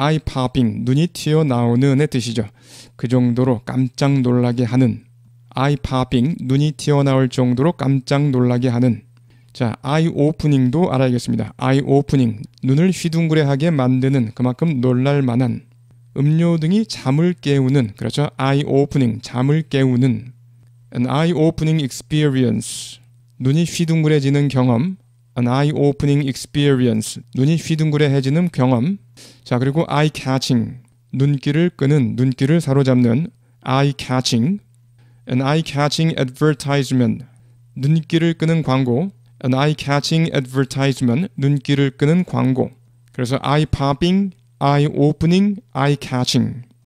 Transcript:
아이 파빙 눈이 튀어나오는의 뜻이죠. 그 정도로 깜짝 놀라게 하는 아이 파빙 눈이 튀어나올 정도로 깜짝 놀라게 하는 자, 아이 오프닝도 알아야겠습니다. 아이 오프닝 눈을 휘둥그레하게 만드는 그만큼 놀랄 만한 음료 등이 잠을 깨우는 그렇죠. 아이 오프닝 잠을 깨우는 an eye opening experience 눈이 휘둥그레지는 경험 an eye-opening experience, 눈이 휘둥그레해지는 경험. 자, 그리고 eye-catching, 눈길을 끄는, 눈길을 사로잡는 eye-catching, an eye-catching advertisement, 눈길을 끄는 광고, an eye-catching advertisement, 눈길을 끄는 광고. 그래서 eye-popping, eye-opening, eye-catching.